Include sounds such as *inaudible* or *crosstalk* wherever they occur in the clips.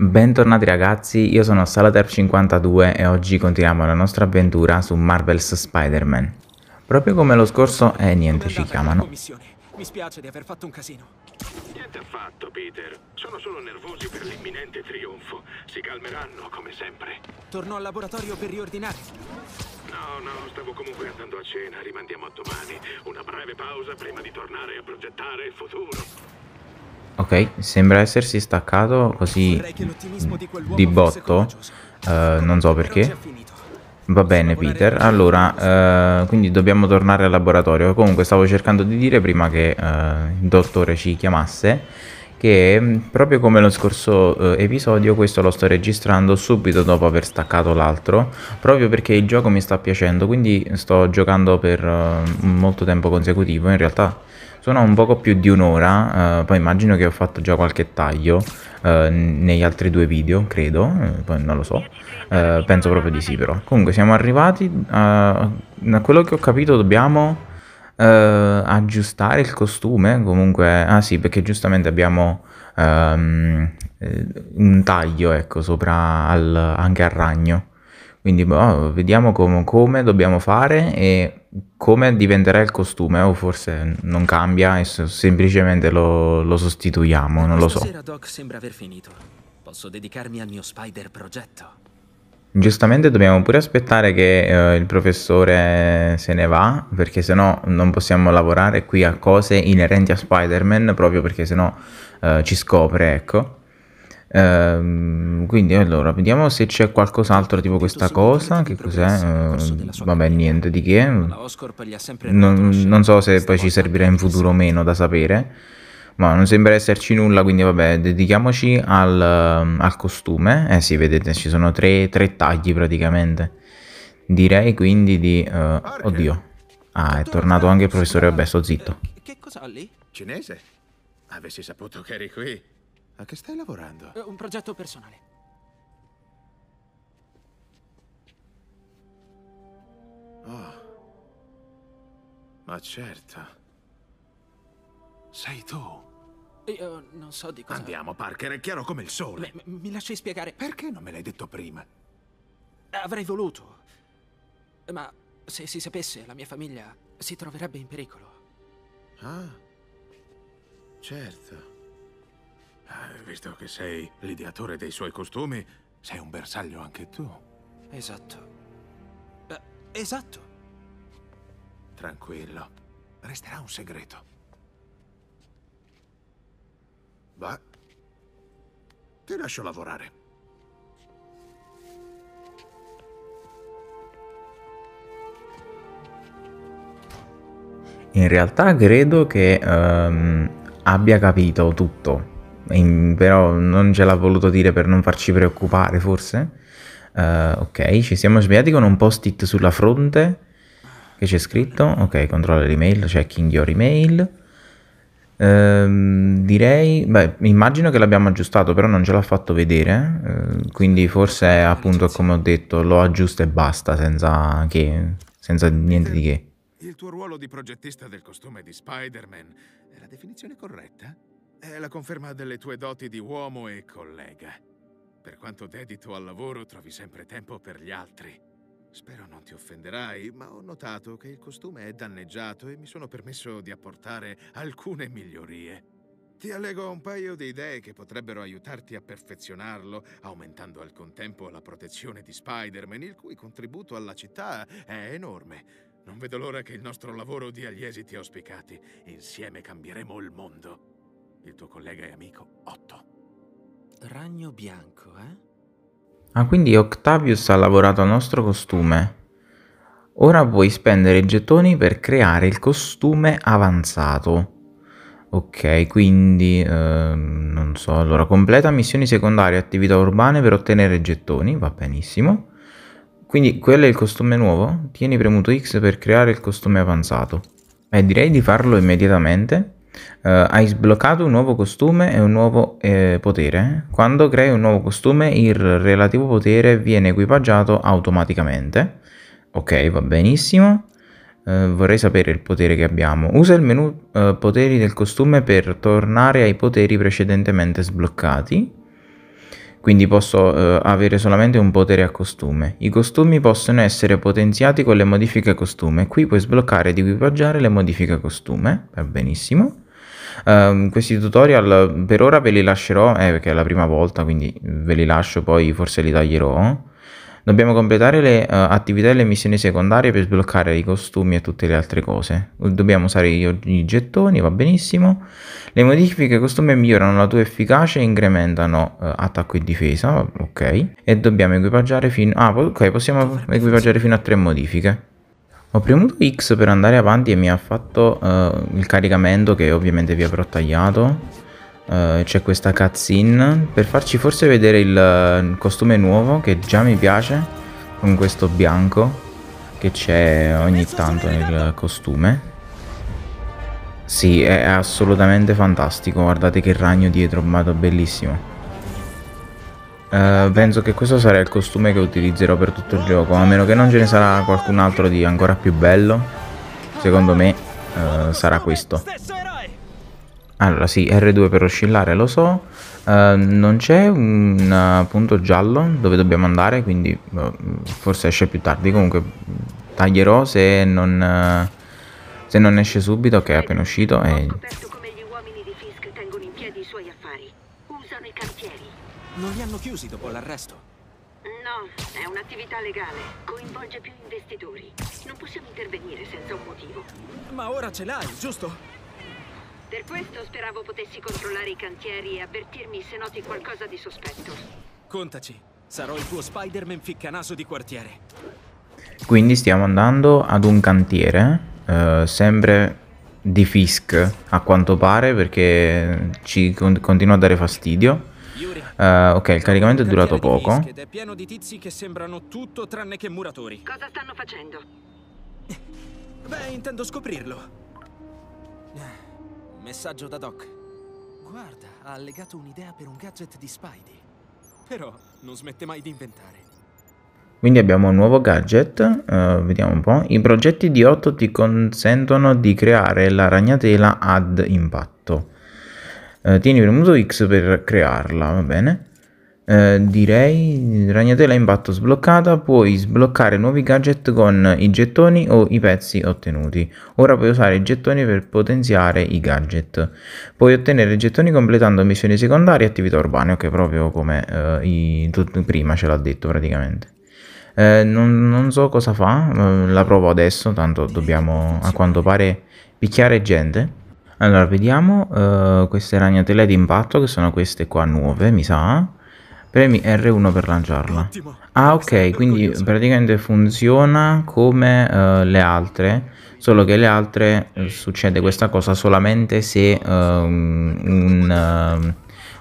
Bentornati ragazzi, io sono Salaterp52 e oggi continuiamo la nostra avventura su Marvel's Spider-Man. Proprio come lo scorso, e eh, niente, ci chiamano. Mi spiace di aver fatto un casino. Niente affatto, Peter. Sono solo nervosi per l'imminente trionfo. Si calmeranno, come sempre. Torno al laboratorio per riordinare. No, no, stavo comunque andando a cena. Rimandiamo a domani. Una breve pausa prima di tornare a progettare il futuro. Ok, sembra essersi staccato così di botto, uh, non so perché. Va bene Peter, allora uh, quindi dobbiamo tornare al laboratorio. Comunque stavo cercando di dire prima che uh, il dottore ci chiamasse che mm, proprio come lo scorso eh, episodio questo lo sto registrando subito dopo aver staccato l'altro proprio perché il gioco mi sta piacendo quindi sto giocando per eh, molto tempo consecutivo in realtà sono un poco più di un'ora, eh, poi immagino che ho fatto già qualche taglio eh, negli altri due video, credo, eh, poi non lo so, eh, penso proprio di sì però. Comunque siamo arrivati, a, da quello che ho capito dobbiamo eh, aggiustare il costume, comunque, ah sì perché giustamente abbiamo um, un taglio ecco sopra al, anche al ragno. Quindi boh, vediamo com- come dobbiamo fare e come diventerà il costume, o forse non cambia e semplicemente lo, lo sostituiamo, non lo so. Doc sembra aver finito. Posso dedicarmi al mio spider progetto. Giustamente dobbiamo pure aspettare che eh, il professore se ne va, perché sennò non possiamo lavorare qui a cose inerenti a Spider-Man, proprio perché sennò eh, ci scopre, ecco. Ehm, quindi allora, vediamo se c'è qualcos'altro tipo questa cosa, che cos'è? Eh, vabbè, niente di che. Non, non so se poi ci servirà in futuro o meno da sapere ma non sembra esserci nulla, quindi vabbè, dedichiamoci al, ehm, al costume. Eh sì, vedete, ci sono tre, tre tagli praticamente. Direi quindi di... Uh, oddio. Ah, è tornato anche il professore, vabbè, sto zitto. Che cosa lì? Cinese? Avessi saputo che eri qui, a che stai lavorando? Eh, un progetto personale. Oh. Ma certo. Sei tu. Io non so di cosa... Andiamo, Parker, è chiaro come il sole. Beh, mi lasci spiegare... Perché non me l'hai detto prima? Avrei voluto. Ma se si sapesse, la mia famiglia si troverebbe in pericolo. Ah, certo. Ah, visto che sei l'ideatore dei suoi costumi, sei un bersaglio anche tu. Esatto. Eh, esatto. Tranquillo. Resterà un segreto. Va. Ti lascio lavorare. In realtà credo che um, abbia capito tutto in, però non ce l'ha voluto dire per non farci preoccupare forse. Uh, ok, ci siamo svegliati con un post-it sulla fronte che c'è scritto. Ok, controlla l'email, checking your email. Uh, direi, beh, immagino che l'abbiamo aggiustato, però non ce l'ha fatto vedere, uh, quindi forse appunto come ho detto lo aggiusta e basta, senza, che, senza niente di che. Il tuo ruolo di progettista del costume di Spider-Man è la definizione corretta? È la conferma delle tue doti di uomo e collega. Per quanto dedito al lavoro, trovi sempre tempo per gli altri. Spero non ti offenderai, ma ho notato che il costume è danneggiato e mi sono permesso di apportare alcune migliorie. Ti allego un paio di idee che potrebbero aiutarti a perfezionarlo, aumentando al contempo la protezione di Spider-Man, il cui contributo alla città è enorme. Non vedo l'ora che il nostro lavoro dia gli esiti auspicati. Insieme cambieremo il mondo. Il tuo collega e amico, Otto. Ragno bianco, eh? Ah, quindi Octavius ha lavorato a nostro costume. Ora puoi spendere gettoni per creare il costume avanzato. Ok, quindi, ehm, non so, allora completa missioni secondarie, attività urbane per ottenere gettoni, va benissimo. Quindi quello è il costume nuovo? Tieni premuto X per creare il costume avanzato. Eh, direi di farlo immediatamente. Uh, hai sbloccato un nuovo costume e un nuovo eh, potere. Quando crei un nuovo costume, il relativo potere viene equipaggiato automaticamente. Ok, va benissimo. Uh, vorrei sapere il potere che abbiamo. Usa il menu uh, poteri del costume per tornare ai poteri precedentemente sbloccati. Quindi posso avere solamente un potere a costume. I costumi possono essere potenziati con le modifiche costume. Qui puoi sbloccare ed equipaggiare le modifiche costume. Va benissimo. Um, questi tutorial per ora ve li lascerò, eh, perché è la prima volta, quindi ve li lascio, poi forse li taglierò. Dobbiamo completare le uh, attività e le missioni secondarie per sbloccare i costumi e tutte le altre cose. Dobbiamo usare i, i gettoni, va benissimo. Le modifiche ai costumi migliorano la tua efficacia e incrementano uh, attacco e difesa, ok. E dobbiamo equipaggiare fino... Ah, ok, possiamo equipaggiare fino a tre modifiche. Ho premuto X per andare avanti e mi ha fatto uh, il caricamento che ovviamente vi avrò tagliato. Uh, C'è questa cutscene per farci forse vedere il, costume nuovo che già mi piace con questo bianco che c'è ogni tanto nel costume. Sì, è assolutamente fantastico, guardate che ragno dietro, ma bellissimo. Eh, penso che questo sarà il costume che utilizzerò per tutto il gioco, a meno che non ce ne sarà qualcun altro di ancora più bello, secondo me uh, sarà questo. Allora sì, R2 per oscillare lo so, uh, non c'è un punto giallo dove dobbiamo andare, quindi boh, forse esce più tardi, comunque taglierò se non, se non esce subito, che okay, è appena uscito e Non li hanno chiusi dopo l'arresto? No, è un'attività legale. Coinvolge più investitori. Non possiamo intervenire senza un motivo. Ma ora ce l'hai, giusto? Per questo speravo potessi controllare i cantieri e avvertirmi se noti qualcosa di sospetto. Contaci. Sarò il tuo Spider-Man ficcanaso di quartiere. Quindi stiamo andando ad un cantiere, eh, sempre di Fisk a quanto pare perché ci con continua a dare fastidio. Uh, ok, il caricamento è durato poco. è pieno di tizi che sembrano tutto tranne che muratori. Cosa stanno facendo? Beh, intendo scoprirlo. Messaggio da Doc. Guarda, ha allegato un'idea per un gadget di Spidey. Però non smette mai di inventare. Quindi abbiamo un nuovo gadget, uh, vediamo un po'. I progetti di 8 ti consentono di creare la ragnatela ad impatto eh, tieni premuto X per crearla, va bene? Eh, direi ragnatela impatto sbloccata puoi sbloccare nuovi gadget con i gettoni o i pezzi ottenuti ora puoi usare i gettoni per potenziare i gadget puoi ottenere gettoni completando missioni secondarie e attività urbane ok proprio come eh, i, prima ce l'ha detto praticamente eh, non, non, so cosa fa eh, la provo adesso tanto dobbiamo a quanto pare picchiare gente allora, vediamo uh, queste ragnatele d'impatto, che sono queste qua nuove, mi sa. Premi R1 per lanciarla. Ah, ok, quindi praticamente funziona come uh, le altre, solo che le altre eh, succede questa cosa solamente se ehm, un ehm,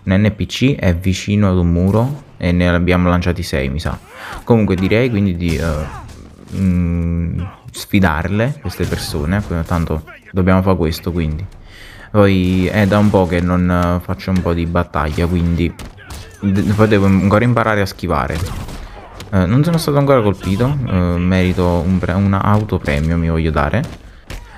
un NPC è vicino ad un muro e ne abbiamo lanciati 6 mi sa comunque direi quindi di uh, mh, mm, sfidarle queste persone tanto dobbiamo fare questo quindi poi è eh, da un po' che non eh, faccio un po' di battaglia, quindi poi devo ancora imparare a schivare. Eh, non sono stato ancora colpito, eh, merito un, pre un autopremio mi voglio dare.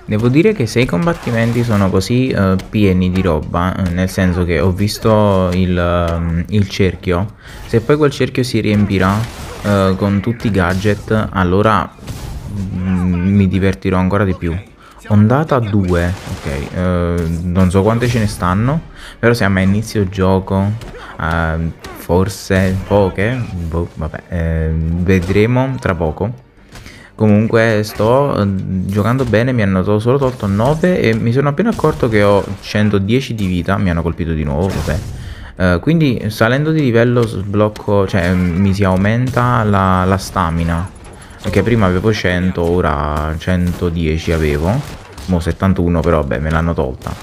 Devo dire che se i combattimenti sono così uh, pieni di roba, nel senso che ho visto il, ehm, il cerchio, se poi quel cerchio si riempirà uh, con tutti i gadget, allora mm, mi divertirò ancora di più. Ondata 2, ok, uh, non so quante ce ne stanno, però siamo a inizio gioco, uh, forse poche, boh, vabbè, eh, vedremo tra poco. Comunque sto eh, giocando bene, mi hanno solo tolto 9 e mi sono appena accorto che ho 110 di vita, mi hanno colpito di nuovo, vabbè. Uh, quindi salendo di livello sblocco, cioè mi si aumenta la, la stamina perché prima avevo 100, ora 110 avevo. Mo 71, però vabbè, me l'hanno tolta.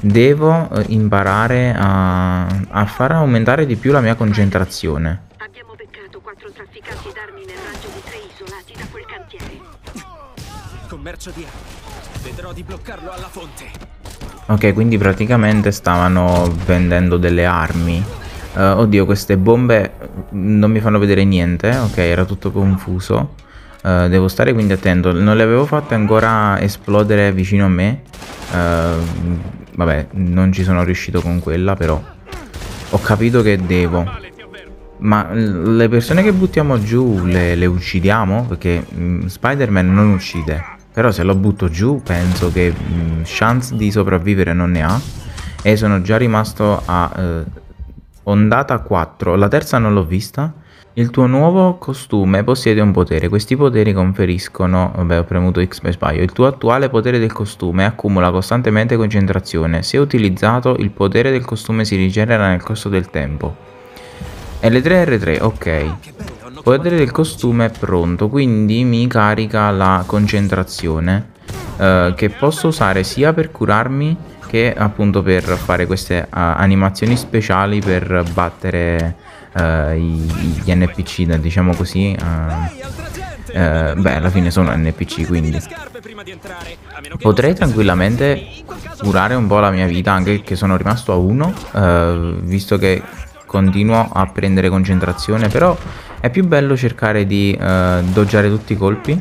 Devo eh, imparare a, a far aumentare di più la mia concentrazione. Abbiamo beccato quattro trafficanti d'armi nel raggio di tre isolati da quel cantiere. Commercio di armi. Vedrò di bloccarlo alla fonte. Ok, quindi praticamente stavano vendendo delle armi. Uh, oddio, queste bombe non mi fanno vedere niente. Ok, era tutto confuso. Uh, devo stare quindi attento. Non le avevo fatte ancora esplodere vicino a me. Uh, vabbè, non ci sono riuscito con quella, però. Ho capito che devo. Ma le persone che buttiamo giù le, le uccidiamo? Perché mm, Spider-Man non uccide. Però se lo butto giù penso che mh, mm, chance di sopravvivere non ne ha. E sono già rimasto a... Ondata 4, la terza non l'ho vista. Il tuo nuovo costume possiede un potere, questi poteri conferiscono, vabbè ho premuto X per sbaglio, il tuo attuale potere del costume accumula costantemente concentrazione, se utilizzato il potere del costume si rigenera nel corso del tempo. L3R3, ok. Potere del costume è pronto, quindi mi carica la concentrazione, eh, che posso usare sia per curarmi che appunto per fare queste uh, animazioni speciali per battere uh, i, gli NPC, diciamo così. Uh, beh, alla fine sono NPC, quindi potrei tranquillamente curare un po' la mia vita, anche che sono rimasto a 1, visto che continuo a prendere concentrazione, però è più bello cercare di doggiare tutti i colpi.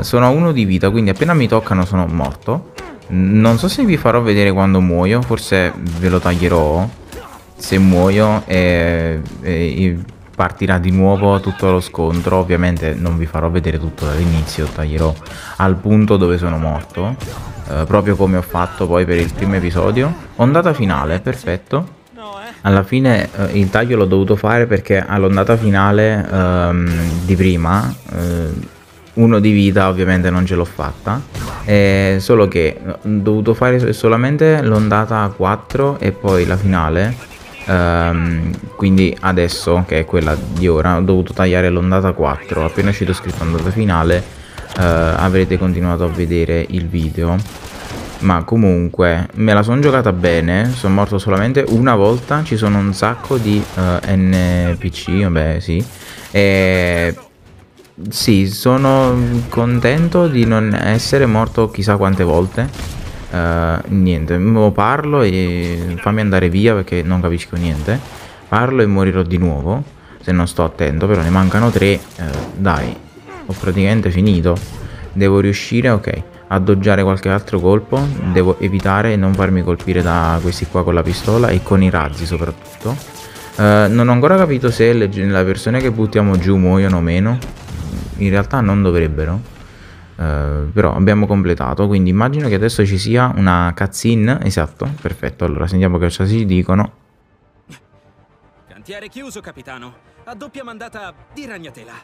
sono a 1 di vita, quindi appena mi toccano sono morto non so se vi farò vedere quando muoio, forse ve lo taglierò. Se muoio e, e partirà di nuovo tutto lo scontro, ovviamente non vi farò vedere tutto dall'inizio, taglierò al punto dove sono morto, eh, proprio come ho fatto poi per il primo episodio. Ondata finale, perfetto. Alla fine eh, il taglio l'ho dovuto fare perché all'ondata finale ehm, di prima... Eh, uno di vita ovviamente non ce l'ho fatta, eh, solo che ho dovuto fare solamente l'ondata 4 e poi la finale, ehm, quindi adesso che è quella di ora ho dovuto tagliare l'ondata 4, appena uscito scritto ondata finale eh, avrete continuato a vedere il video. Ma comunque me la sono giocata bene, sono morto solamente una volta, ci sono un sacco di eh, NPC, vabbè sì, e sì, sono contento di non essere morto chissà quante volte. Uh, niente, parlo e fammi andare via perché non capisco niente. Parlo e morirò di nuovo, se non sto attento, però ne mancano tre. Uh, dai, ho praticamente finito. Devo riuscire, ok, a doggiare qualche altro colpo. Devo evitare e non farmi colpire da questi qua con la pistola e con i razzi soprattutto. Uh, non ho ancora capito se le, le persone che buttiamo giù muoiono o meno in realtà non dovrebbero. Uh, però abbiamo completato, quindi immagino che adesso ci sia una cutscene. Esatto, perfetto. Allora sentiamo cosa ci dicono. Cantiere chiuso, capitano. A doppia mandata di ragnatela.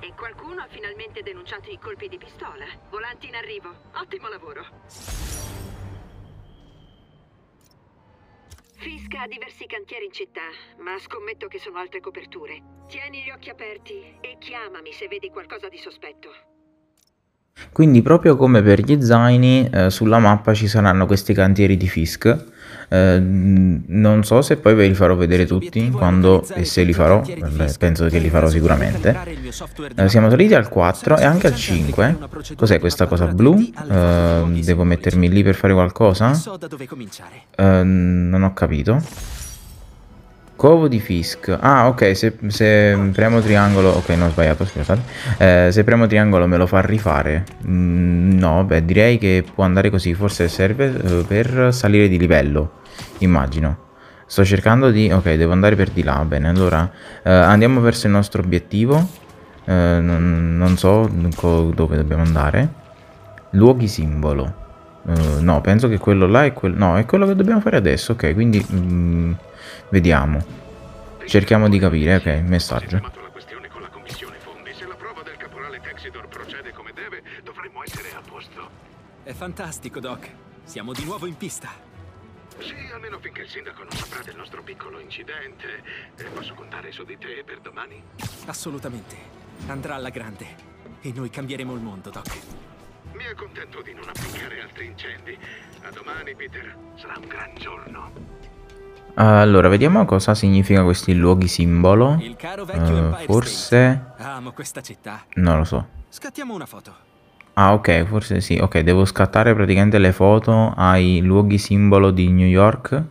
E qualcuno ha finalmente denunciato i colpi di pistola. Volanti in arrivo. Ottimo lavoro. Fisk ha diversi cantieri in città, ma scommetto che sono altre coperture. Tieni gli occhi aperti e chiamami se vedi qualcosa di sospetto. Quindi proprio come per gli zaini, eh, sulla mappa ci saranno questi cantieri di Fisk eh, non so se poi ve li farò vedere tutti, quando e se li farò, beh, penso che li farò sicuramente. Eh, siamo saliti al 4 e anche al 5. Cos'è questa cosa blu? Eh, devo mettermi lì per fare qualcosa? non eh, ho capito. Covo di Fisk. Ah, ok, se, se premo triangolo... Ok, non ho sbagliato, scusate. Eh, se premo triangolo me lo fa rifare. Mm, no, beh, direi che può andare così. Forse serve eh, per salire di livello, immagino. Sto cercando di... Ok, devo andare per di là. Bene, allora eh, andiamo verso il nostro obiettivo. Eh, non, non, so dove dobbiamo andare. Luoghi simbolo. Eh, no, penso che quello là è quello... No, è quello che dobbiamo fare adesso. Ok, quindi... Mm, Vediamo. Cerchiamo di capire, ok, messaggio. È fantastico, Doc. Siamo di nuovo in pista. Sì, almeno finché il sindaco non saprà del nostro piccolo incidente. Eh, posso contare su di te per domani? Assolutamente. Andrà alla grande. E noi cambieremo il mondo, Doc. Mi accontento di non applicare altri incendi. A domani, Peter. Sarà un gran giorno. Allora, vediamo cosa significa questi luoghi simbolo. Uh, forse... Non lo so. Scattiamo una foto. Ah, ok, forse sì. Ok, devo scattare praticamente le foto ai luoghi simbolo di New York.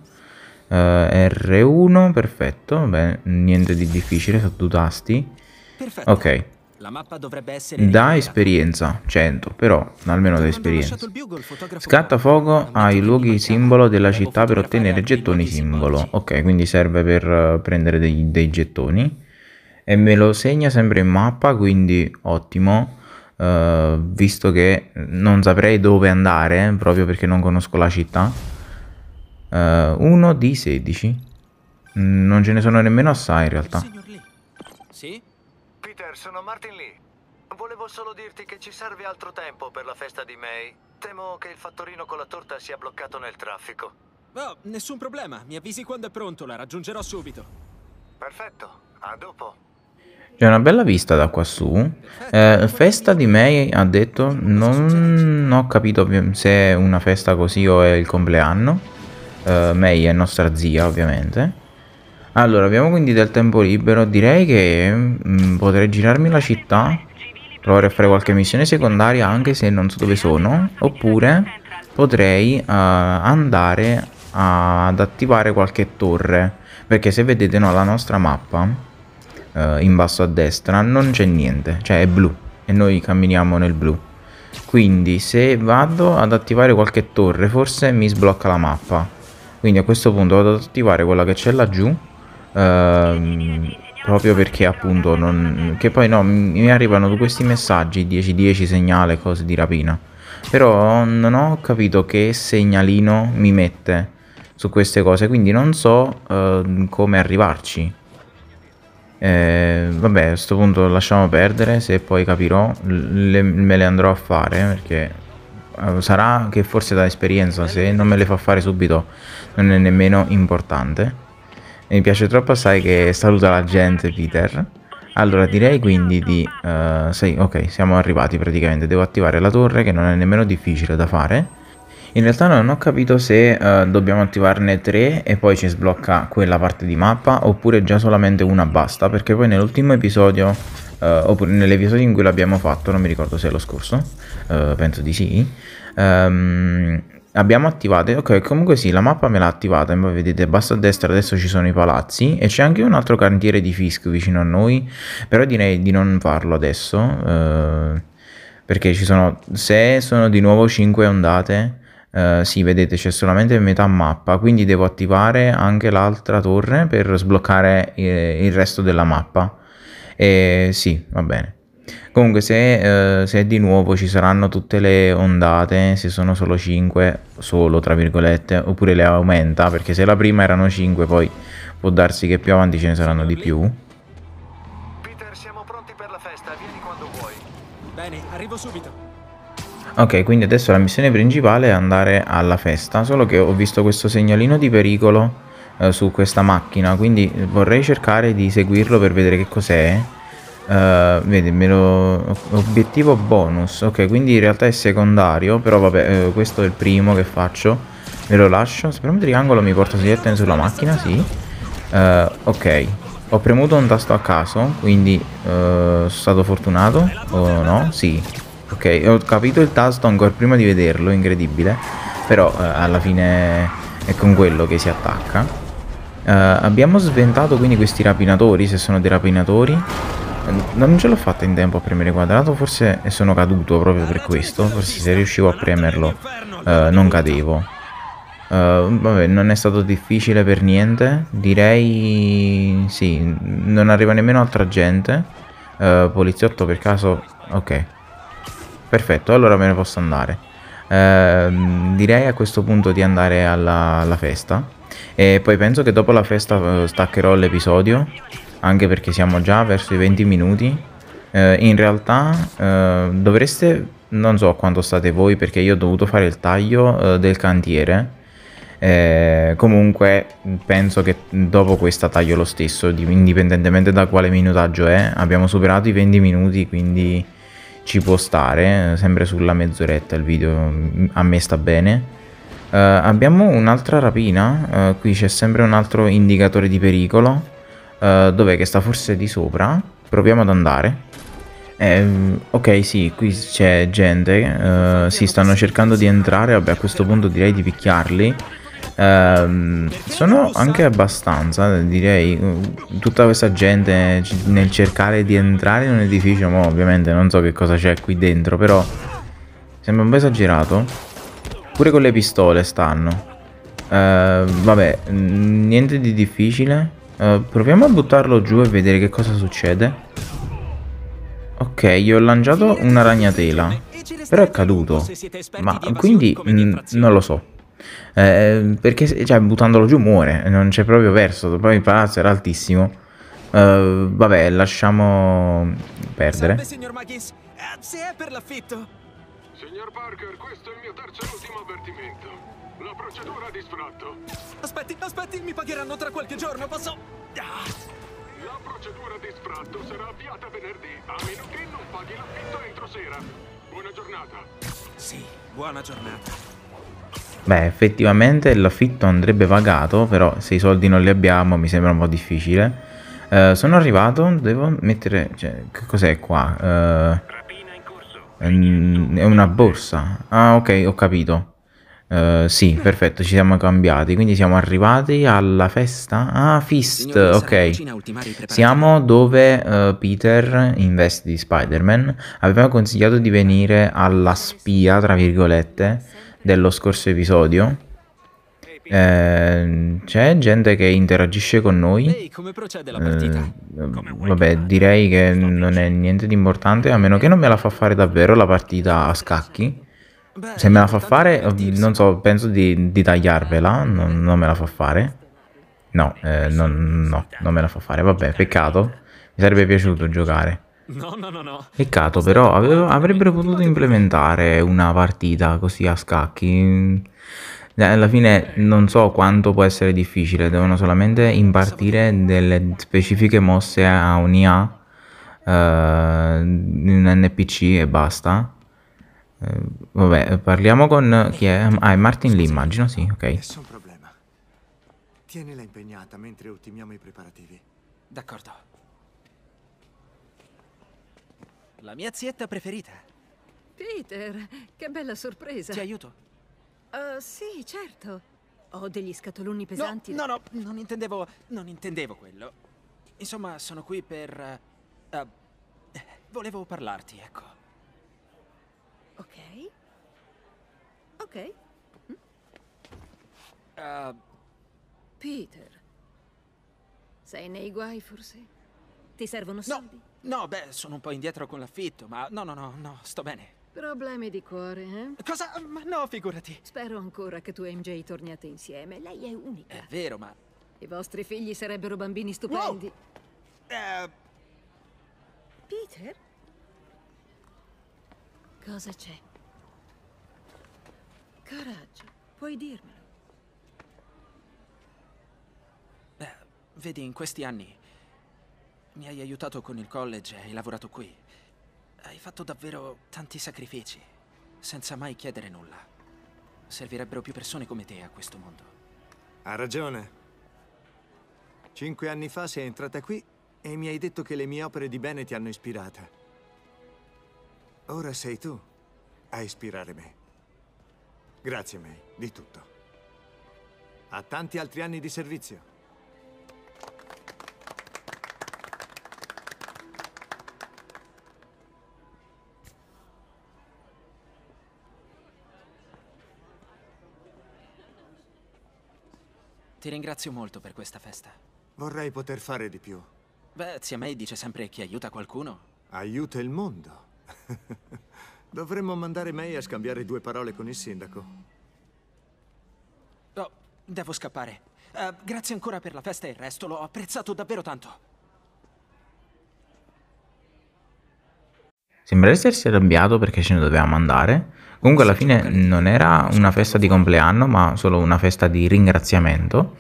Uh, eh, R1, perfetto. Beh, niente di difficile, sono due tasti. Perfetto. Ok. La mappa dovrebbe essere Da esperienza, 100, certo, però almeno da esperienza. scatta fuoco ai luoghi simbolo della città per ottenere gettoni simbolo. Ok, quindi serve per eh, prendere dei, dei gettoni. E me lo segna sempre in mappa, quindi ottimo. Uh, visto che non saprei dove andare, eh, proprio perché non conosco la città. 1 uh, di 16. Mm, non ce ne sono nemmeno assai in realtà. Sì? sono Martin Lee. Volevo solo dirti che ci serve altro tempo per la festa di May. Temo che il fattorino con la torta sia bloccato nel traffico. Oh, nessun problema. Mi avvisi quando è pronto, la raggiungerò subito. Perfetto, a dopo. C'è una bella vista da quassù. Eh, festa di May ha detto. Non ho capito se è una festa così o è il compleanno. Eh, May è nostra zia, ovviamente. Allora, abbiamo quindi del tempo libero. Direi che mh, mm, potrei girarmi la città, provare a fare qualche missione secondaria anche se non so dove sono, oppure potrei uh, andare a, ad attivare qualche torre, perché se vedete no, la nostra mappa uh, in basso a destra non c'è niente, cioè è blu e noi camminiamo nel blu. Quindi se vado ad attivare qualche torre forse mi sblocca la mappa. Quindi a questo punto vado ad attivare quella che c'è laggiù ehm, proprio perché appunto non... che poi no, mi arrivano questi messaggi 10-10 segnale cose di rapina però non ho capito che segnalino mi mette su queste cose quindi non so eh, come arrivarci eh, vabbè a questo punto lasciamo perdere se poi capirò le, me le andrò a fare perché eh, sarà che forse da esperienza se non me le fa fare subito non è nemmeno importante e mi piace troppo sai che saluta la gente Peter. Allora direi quindi di... Uh, sei, ok, siamo arrivati praticamente. Devo attivare la torre che non è nemmeno difficile da fare. In realtà non ho capito se uh, dobbiamo attivarne tre e poi ci sblocca quella parte di mappa oppure già solamente una basta perché poi nell'ultimo episodio uh, oppure nell'episodio in cui l'abbiamo fatto non mi ricordo se è lo scorso uh, penso di sì um, Abbiamo attivato, ok comunque sì la mappa me l'ha attivata come vedete basso a destra adesso ci sono i palazzi e c'è anche un altro cantiere di Fisk vicino a noi però direi di non farlo adesso eh, perché ci sono, se sono di nuovo 5 ondate eh, sì vedete c'è solamente metà mappa quindi devo attivare anche l'altra torre per sbloccare eh, il resto della mappa e sì va bene Comunque se, eh, se, di nuovo ci saranno tutte le ondate, se sono solo 5, solo tra virgolette, oppure le aumenta, perché se la prima erano 5 poi può darsi che più avanti ce ne saranno di più. Peter, siamo pronti per la festa, vieni quando vuoi. Bene, arrivo subito. Ok, quindi adesso la missione principale è andare alla festa, solo che ho visto questo segnalino di pericolo eh, su questa macchina, quindi vorrei cercare di seguirlo per vedere che cos'è Uh, vedi, me lo... obiettivo bonus. Ok, quindi in realtà è secondario, però vabbè, eh, questo è il primo che faccio. Me lo lascio. Se premo triangolo mi porta direttamente sulla macchina, sì. Uh, ok. Ho premuto un tasto a caso, quindi uh, sono stato fortunato. O oh, no? Sì. Ok, ho capito il tasto ancora prima di vederlo, incredibile. Però alla fine è con quello che si attacca. abbiamo sventato quindi questi rapinatori, se sono dei rapinatori. Non ce l'ho fatta in tempo a premere quadrato, forse sono caduto proprio per questo, forse se riuscivo a premerlo eh, non cadevo. Uh, vabbè, non è stato difficile per niente, direi sì, non arriva nemmeno altra gente. Uh, poliziotto per caso, ok. Perfetto, allora me ne posso andare. Uh, direi a questo punto di andare alla, alla festa. E poi penso che dopo la festa eh, staccherò l'episodio, anche perché siamo già verso i 20 minuti. Eh, in realtà eh, dovreste, non so quanto state voi, perché io ho dovuto fare il taglio eh, del cantiere. Eh, comunque penso che dopo questa taglio lo stesso, indipendentemente da quale minutaggio è, abbiamo superato i 20 minuti, quindi ci può stare, eh, sempre sulla mezz'oretta il video mm, a me sta bene. Eh, abbiamo un'altra rapina, eh, qui c'è sempre un altro indicatore di pericolo, eh, dov'è che sta forse di sopra? Proviamo ad andare. Eh, ok, sì, qui c'è gente, si stanno cercando di entrare, vabbè a questo punto direi di picchiarli. Uh, sono anche abbastanza, direi, tutta questa gente nel cercare di entrare in un edificio, ma ovviamente non so che cosa c'è qui dentro, però sembra un po' esagerato. Pure con le pistole stanno. Uh, vabbè, niente di difficile. Uh, proviamo a buttarlo giù e vedere che cosa succede. Ok, gli ho lanciato una ragnatela. Però è caduto. Ma quindi non lo so. Uh, perché cioè, buttandolo giù muore. Non c'è proprio verso. Poi il palazzo era altissimo. Ehm, vabbè, lasciamo perdere. Salve, signor Maghis. Grazie eh, per l'affitto. Signor Parker, questo è il mio terzo e ultimo avvertimento. La procedura di sfratto. Aspetti, aspetti, mi pagheranno tra qualche giorno, posso... Ah. La procedura di sfratto sarà avviata venerdì, a meno che non paghi l'affitto entro sera. Buona giornata. Sì, buona giornata. Beh, effettivamente l'affitto andrebbe pagato, però se i soldi non li abbiamo mi sembra un po' difficile. Uh, sono arrivato, devo mettere... Cioè, che cos'è qua? Uh... È una borsa. Ah, ok, ho capito. Uh, sì, perfetto, ci siamo cambiati. Quindi siamo arrivati alla festa. Ah, Fist, ok. Siamo dove uh, Peter, in veste di Spider-Man, aveva consigliato di venire alla spia, tra virgolette, dello scorso episodio. Eh, c'è gente che interagisce con noi. Ehi, come procede la partita? Ehm, vabbè, direi che non è niente di importante, a meno che non me la fa fare davvero la partita a scacchi. Se me la fa fare, ehm, non so, penso di, di tagliarvela, non, non, me la fa fare. No, eh, non, no, non me la fa fare, vabbè, peccato. Mi sarebbe piaciuto giocare. Peccato, però avrebbero potuto implementare una partita così a scacchi. Cioè, alla fine non so quanto può essere difficile, devono solamente impartire delle specifiche mosse a un IA, uh, eh, un NPC e basta. Uh, vabbè, parliamo con chi è? Ah, è Martin Scusi, immagino, sì, ok. Nessun problema. Tienila impegnata mentre ultimiamo i preparativi. D'accordo. La mia zietta preferita. Peter, che bella sorpresa. Ti aiuto. Eh, sì, certo. Ho degli scatoloni pesanti. No, no, no, non intendevo. Non intendevo quello. Insomma, sono qui per. Uh, volevo parlarti, ecco. Ok. Ok. Mm? Peter. Sei nei guai, forse? Ti servono soldi? No, no, beh, sono un po' indietro con l'affitto, ma no, no, no, no, sto bene. Problemi di cuore, eh? Cosa? Ma no, figurati. Spero ancora che tu e MJ torniate insieme. Lei è unica. È vero, ma... I vostri figli sarebbero bambini stupendi. Wow. Uh... Peter? Cosa c'è? Coraggio, puoi dirmelo. Beh, vedi, in questi anni mi hai aiutato con il college e hai lavorato qui. Hai fatto davvero tanti sacrifici, senza mai chiedere nulla. Servirebbero più persone come te a questo mondo. Ha ragione. Cinque anni fa sei entrata qui e mi hai detto che le mie opere di bene ti hanno ispirata. Ora sei tu a ispirare me. Grazie, May, di tutto. A tanti altri anni di servizio. Ti ringrazio molto per questa festa. Vorrei poter fare di più. Beh, zia May dice sempre che aiuta qualcuno. Aiuta il mondo. *laughs* Dovremmo mandare May a scambiare due parole con il sindaco. Oh, devo scappare. Uh, grazie ancora per la festa e il resto, l'ho apprezzato davvero tanto. Sembra essersi arrabbiato perché ce ne dovevamo andare. Comunque alla fine certo. non era una festa di compleanno, ma solo una festa di ringraziamento.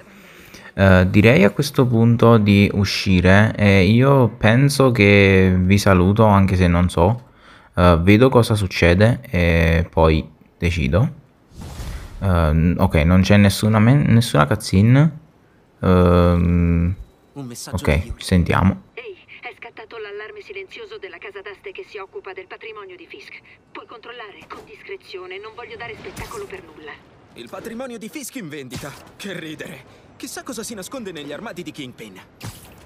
Eh, direi a questo punto di uscire e io penso che vi saluto anche se non so. Eh, vedo cosa succede e poi decido. Eh, ok, non c'è nessuna, men- nessuna cutscene. Ehm, ok, sentiamo. Ehi, è scattato la silenzioso della casa d'aste che si occupa del patrimonio di Fisk. Puoi controllare con discrezione, non voglio dare spettacolo per nulla. Il patrimonio di Fisk in vendita. Che ridere. Chissà cosa si nasconde negli armadi di Kingpin.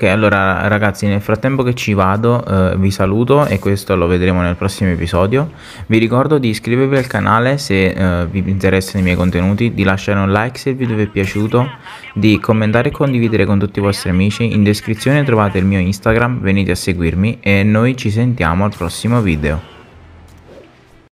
Ok, allora ragazzi, nel frattempo che ci vado eh, vi saluto e questo lo vedremo nel prossimo episodio. Vi ricordo di iscrivervi al canale se eh, vi interessano i miei contenuti, di lasciare un like se il video vi è piaciuto, di commentare e condividere con tutti i vostri amici. In descrizione trovate il mio Instagram, venite a seguirmi e noi ci sentiamo al prossimo video.